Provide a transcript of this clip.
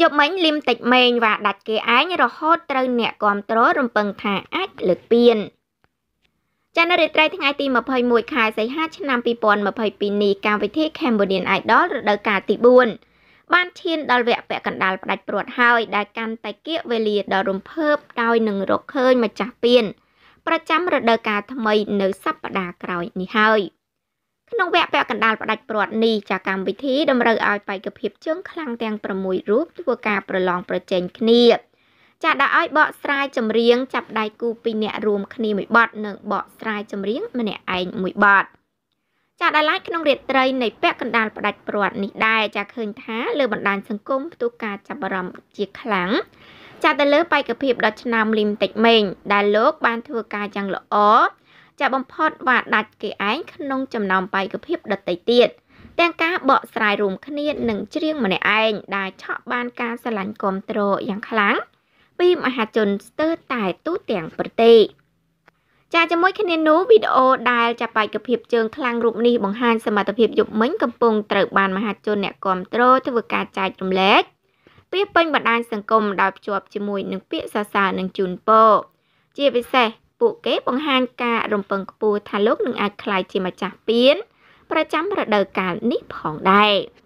យប់មិញលឹមតិចម៉េងវ៉ាដាច់គេឯងរហូតត្រូវអ្នកគ្រប់គ្រងរំពឹងថាអាចលើកពៀនចានរាត្រីថ្ងៃទី21ខែសីហាឆ្នាំ2022នេះកម្មវិធី Cambodian Idol រដូវកាលទី4បានឈាន ដល់វគ្គពាក់កណ្ដាលផ្ដាច់ព្រាត់ហើយដែលកាន់តែគៀកវេលាដល់រំភើបដោយនឹងរកឃើញម្ចាស់ពៀនប្រចាំរដូវកាលថ្មីនៅសប្ដាហ៍ក្រោយនេះហើយ។ក្នុងវគ្គពាក់កណ្ដាលផ្ដាច់ព្រាត់នេះចាកម្មវិធីតម្រូវឲ្យបេក្ខភាពជើងខ្លាំងទាំង6រូបធ្វើការប្រឡងប្រជែងគ្នាចាដាក់ឲ្យបកស្រាយចម្រៀងចាប់ដៃគូពីរអ្នករួមគ្នាមួយបទនិងបកស្រាយចម្រៀងម្នាក់ឯងមួយបទចាដែលឡែកក្នុងរាត្រីនៃពាក់កណ្ដាលផ្ដាច់ព្រាត់នេះដែរចាឃើញថាលើបណ្ដាញសង្គមផ្ទុះការចាប់អារម្មណ៍ជាខ្លាំងចាទៅលើបេក្ខភាពដល់ឆ្នាំលីមតិចមេង ដែលលោកបានធ្វើការយ៉ាងល្អចាបំផុតវាដាច់គេឯងក្នុងចំណោមបេក្ខភាពដតីទៀតទាំងការបកស្រាយរួមគ្នានិងច្រៀងម្នាក់ឯងដែលឆក់បានការស្រឡាញ់គ្រប់គ្រងយ៉ាងខ្លាំងពីមហាជនស្ទើរតែទូទាំងប្រទេសចាជាមួយគ្នានោះវីដេអូដែលចាបេក្ខភាពជើងខ្លាំងរូបនេះបង្ហាញសមត្ថភាពយប់មិញកំពុងត្រូវបានមហាជនអ្នកគ្រប់គ្រងធ្វើការចែករំលែកពាក្យពេញបណ្ដាញសង្គមដោយភ្ជាប់ជាមួយនឹងពាក្យសរសើរនឹងជូនពរជាពិសេសពួកគេបង្ហាញការរំពឹងខ្ពស់ថាលោកនឹងអាចក្លាយជាម្ចាស់ពានប្រចាំរដូវកាលនេះផងដែរ។